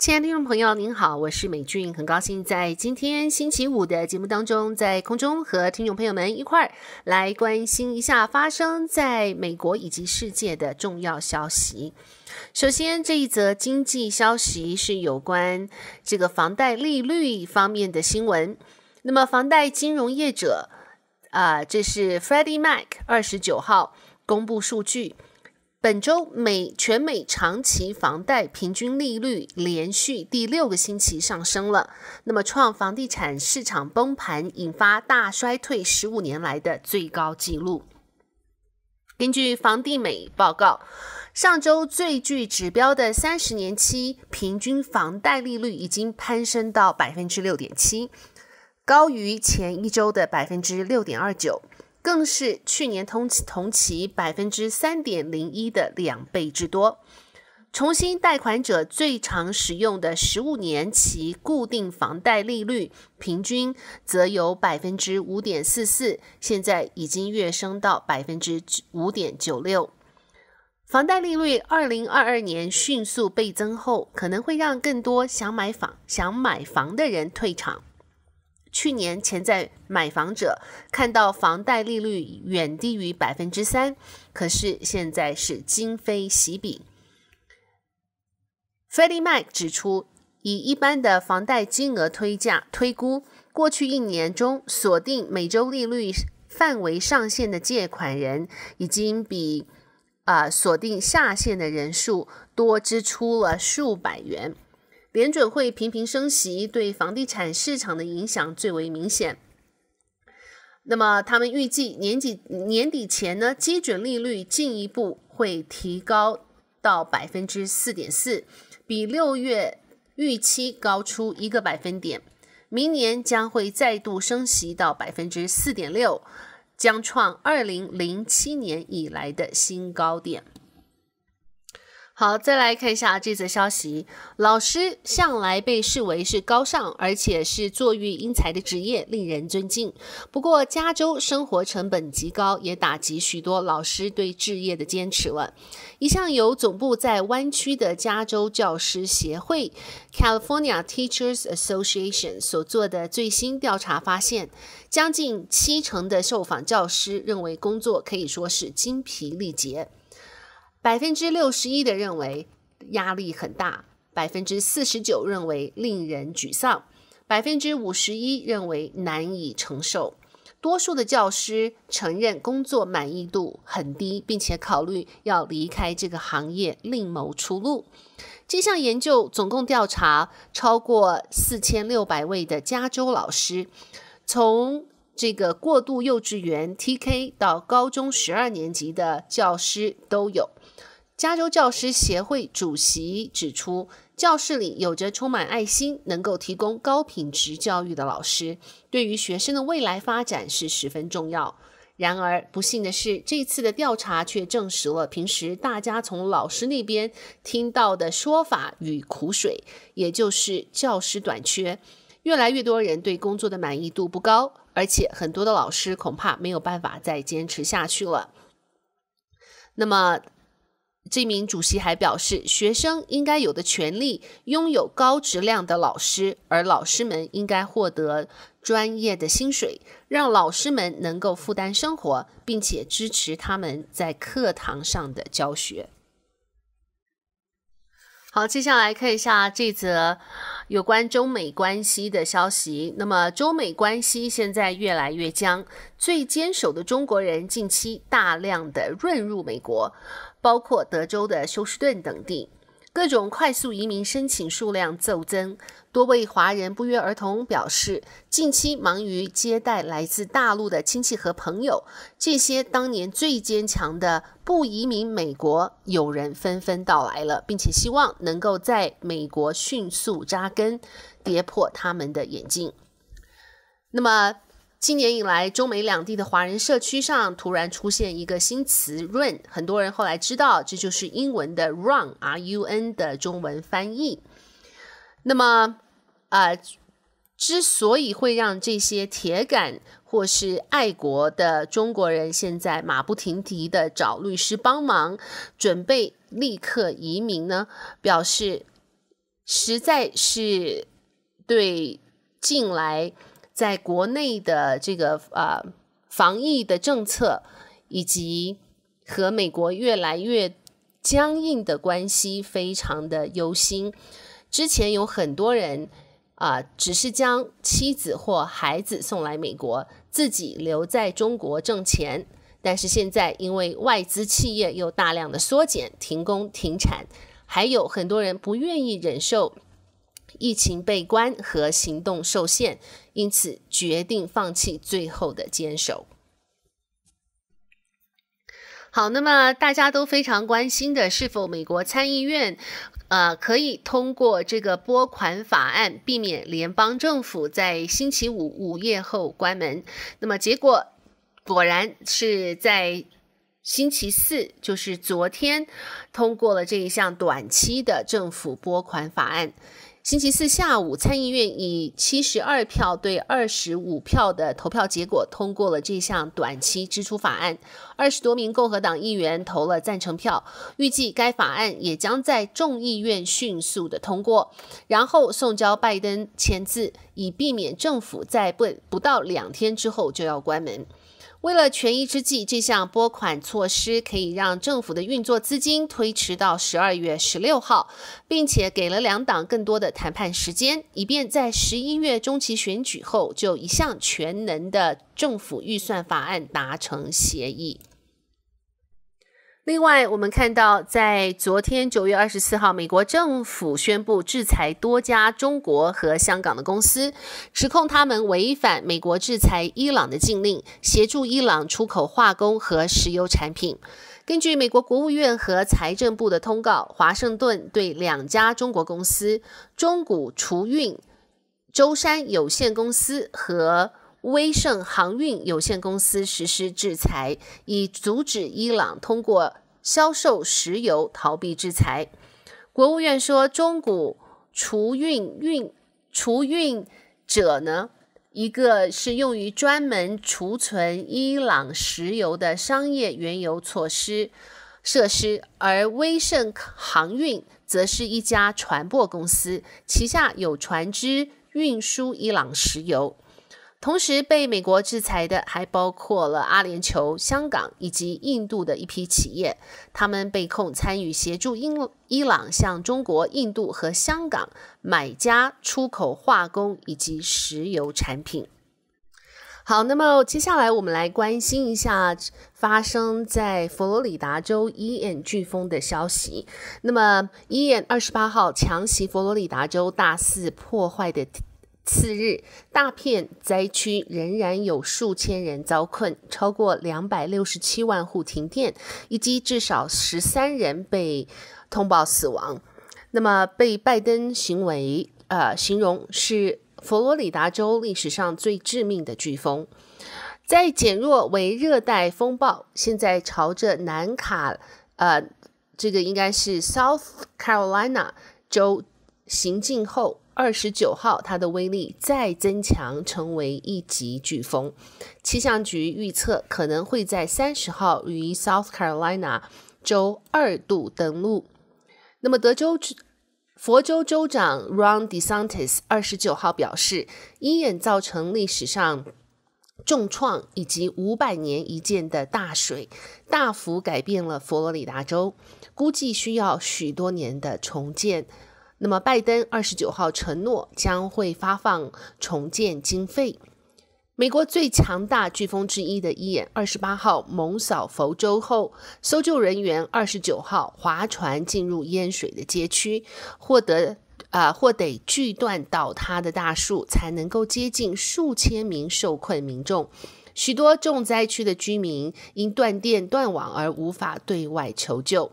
亲爱的听众朋友，您好，我是美俊，很高兴在今天星期五的节目当中，在空中和听众朋友们一块儿来关心一下发生在美国以及世界的重要消息。首先，这一则经济消息是有关这个房贷利率方面的新闻。那么，房贷金融业者啊，这是 Freddie Mac 二十九号公布数据。本周美全美长期房贷平均利率连续第六个星期上升了，那么创房地产市场崩盘引发大衰退十五年来的最高纪录。根据房地美报告，上周最具指标的三十年期平均房贷利率已经攀升到百分之六点七，高于前一周的百分之六点二九。更是去年同期同期百分之三点零一的两倍之多。重新贷款者最常使用的十五年期固定房贷利率平均则由百分之五点四四，现在已经跃升到百分之五点九六。房贷利率二零二二年迅速倍增后，可能会让更多想买房想买房的人退场。去年，潜在买房者看到房贷利率远低于百分之三，可是现在是今非昔比。f e d e m i c 指出，以一般的房贷金额推价推估，过去一年中锁定每周利率范围上限的借款人，已经比啊锁定下限的人数多，支出了数百元。联准会频频升息，对房地产市场的影响最为明显。那么，他们预计年底年底前呢，基准利率进一步会提高到百分之四点四，比六月预期高出一个百分点。明年将会再度升息到百分之四点六，将创二零零七年以来的新高点。好，再来看一下这则消息。老师向来被视为是高尚而且是坐育英才的职业，令人尊敬。不过，加州生活成本极高，也打击许多老师对置业的坚持。了。一项由总部在湾区的加州教师协会 （California Teachers Association） 所做的最新调查发现，将近七成的受访教师认为工作可以说是精疲力竭。百分之六十一的认为压力很大，百分之四十九认为令人沮丧，百分之五十一认为难以承受。多数的教师承认工作满意度很低，并且考虑要离开这个行业另谋出路。这项研究总共调查超过四千六百位的加州老师，从这个过渡幼稚园 TK 到高中十二年级的教师都有。加州教师协会主席指出，教室里有着充满爱心、能够提供高品质教育的老师，对于学生的未来发展是十分重要。然而，不幸的是，这次的调查却证实了平时大家从老师那边听到的说法与苦水，也就是教师短缺。越来越多人对工作的满意度不高，而且很多的老师恐怕没有办法再坚持下去了。那么，这名主席还表示，学生应该有的权利，拥有高质量的老师，而老师们应该获得专业的薪水，让老师们能够负担生活，并且支持他们在课堂上的教学。好，接下来看一下这则。有关中美关系的消息，那么中美关系现在越来越僵。最坚守的中国人近期大量的润入美国，包括德州的休斯顿等地。各种快速移民申请数量骤增，多位华人不约而同表示，近期忙于接待来自大陆的亲戚和朋友。这些当年最坚强的不移民美国，友人纷纷到来了，并且希望能够在美国迅速扎根，跌破他们的眼镜。那么。今年以来，中美两地的华人社区上突然出现一个新词 “run”，很多人后来知道，这就是英文的 “run”（R-U-N） 的中文翻译。那么，啊，之所以会让这些铁杆或是爱国的中国人现在马不停蹄的找律师帮忙，准备立刻移民呢？表示实在是对近来。在国内的这个呃防疫的政策，以及和美国越来越僵硬的关系，非常的忧心。之前有很多人啊，只是将妻子或孩子送来美国，自己留在中国挣钱。但是现在因为外资企业又大量的缩减、停工、停产，还有很多人不愿意忍受。疫情被关和行动受限，因此决定放弃最后的坚守。好，那么大家都非常关心的，是否美国参议院，呃，可以通过这个拨款法案，避免联邦政府在星期五午夜后关门？那么结果果然是在星期四，就是昨天通过了这一项短期的政府拨款法案。星期四下午，参议院以七十二票对二十五票的投票结果通过了这项短期支出法案。二十多名共和党议员投了赞成票。预计该法案也将在众议院迅速的通过，然后送交拜登签字，以避免政府在不不到两天之后就要关门。为了权宜之计，这项拨款措施可以让政府的运作资金推迟到十二月十六号，并且给了两党更多的谈判时间，以便在十一月中期选举后就一项全能的政府预算法案达成协议。另外，我们看到，在昨天九月二十四号，美国政府宣布制裁多家中国和香港的公司，指控他们违反美国制裁伊朗的禁令，协助伊朗出口化工和石油产品。根据美国国务院和财政部的通告，华盛顿对两家中国公司——中谷储运舟山有限公司和。威盛航运有限公司实施制裁，以阻止伊朗通过销售石油逃避制裁。国务院说，中古储运运储运者呢，一个是用于专门储存伊朗石油的商业原油措施设施，而威盛航运则是一家船舶公司，旗下有船只运输伊朗石油。同时被美国制裁的还包括了阿联酋、香港以及印度的一批企业，他们被控参与协助英伊朗向中国、印度和香港买家出口化工以及石油产品。好，那么接下来我们来关心一下发生在佛罗里达州伊恩飓风的消息。那么伊恩二十八号强袭佛罗里达州，大肆破坏的。次日，大片灾区仍然有数千人遭困，超过两百六十七万户停电，以及至少十三人被通报死亡。那么，被拜登行为呃形容是佛罗里达州历史上最致命的飓风，在减弱为热带风暴，现在朝着南卡呃，这个应该是 South Carolina 州行进后。二十九号，它的威力再增强，成为一级飓风。气象局预测可能会在三十号于 South Carolina 州二度登陆。那么，德州佛州州长 Ron DeSantis 二十九号表示，鹰眼造成历史上重创以及五百年一见的大水，大幅改变了佛罗里达州，估计需要许多年的重建。那么，拜登二十九号承诺将会发放重建经费。美国最强大飓风之一的伊恩二十八号猛扫佛州后，搜救人员二十九号划船进入淹水的街区，获得啊或得锯断倒塌的大树，才能够接近数千名受困民众。许多重灾区的居民因断电断网而无法对外求救。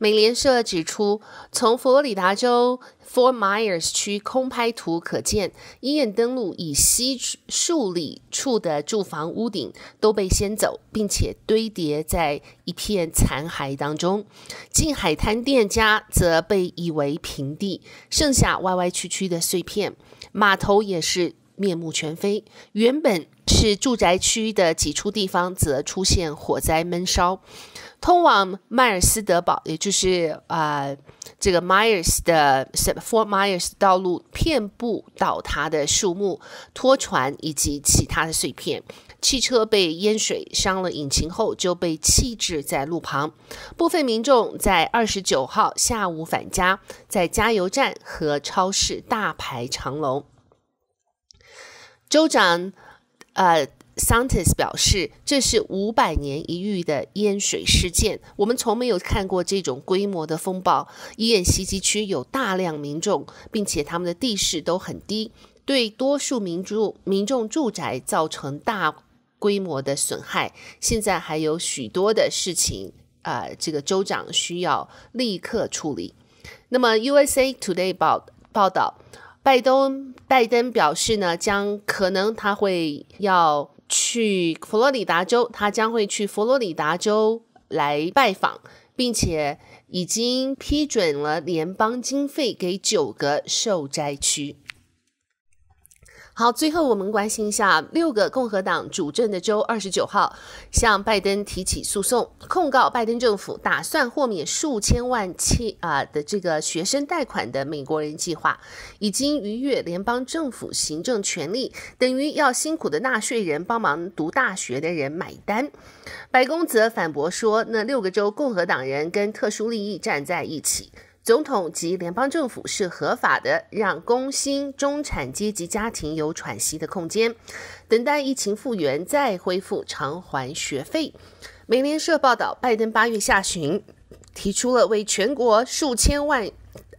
美联社指出，从佛罗里达州 f o r t Myers 区空拍图可见，鹰眼登陆以西数里处的住房屋顶都被掀走，并且堆叠在一片残骸当中。近海滩店家则被夷为平地，剩下歪歪曲曲的碎片。码头也是。面目全非。原本是住宅区的几处地方，则出现火灾闷烧。通往迈尔斯德堡，也就是呃这个 Myers 的 Fort Myers 道路，遍布倒塌的树木、拖船以及其他的碎片。汽车被淹水伤了引擎后，就被弃置在路旁。部分民众在二十九号下午返家，在加油站和超市大排长龙。州长，呃 s a n t s 表示，这是五百年一遇的淹水事件。我们从没有看过这种规模的风暴。医院袭击区有大量民众，并且他们的地势都很低，对多数民住民众住宅造成大规模的损害。现在还有许多的事情，啊，这个州长需要立刻处理。那么，USA Today 报报道。拜登拜登表示呢，将可能他会要去佛罗里达州，他将会去佛罗里达州来拜访，并且已经批准了联邦经费给九个受灾区。好，最后我们关心一下六个共和党主政的州，二十九号向拜登提起诉讼，控告拜登政府打算豁免数千万千啊的这个学生贷款的美国人计划，已经逾越联邦政府行政权力，等于要辛苦的纳税人帮忙读大学的人买单。白宫则反驳说，那六个州共和党人跟特殊利益站在一起。总统及联邦政府是合法的，让工薪中产阶级家庭有喘息的空间，等待疫情复原再恢复偿还学费。美联社报道，拜登八月下旬提出了为全国数千万，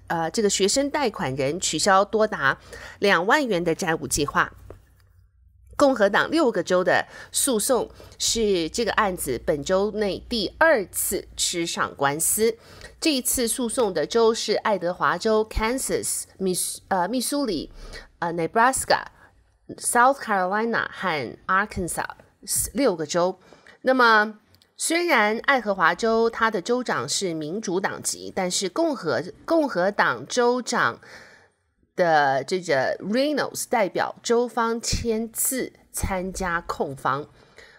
呃，这个学生贷款人取消多达两万元的债务计划。共和党六个州的诉讼是这个案子本周内第二次吃上官司。这一次诉讼的州是爱德华州、Kansas、密呃密苏里、呃 Nebraska、South Carolina 和 Arkansas 六个州。那么，虽然爱荷华州它的州长是民主党籍，但是共和共和党州长。的这个 Reynolds 代表周方签字参加控方。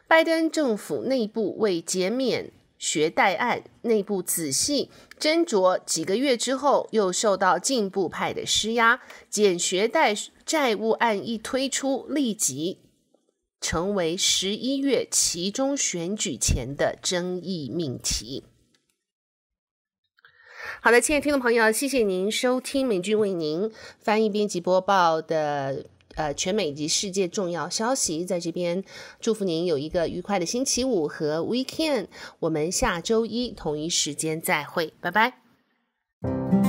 拜登政府内部为减免学贷案内部仔细斟酌几个月之后，又受到进步派的施压，减学贷债务案一推出，立即成为十一月其中选举前的争议命题。好的，亲爱的听众朋友，谢谢您收听美君为您翻译、编辑、播报的呃全美以及世界重要消息，在这边祝福您有一个愉快的星期五和 weekend，我们下周一同一时间再会，拜拜。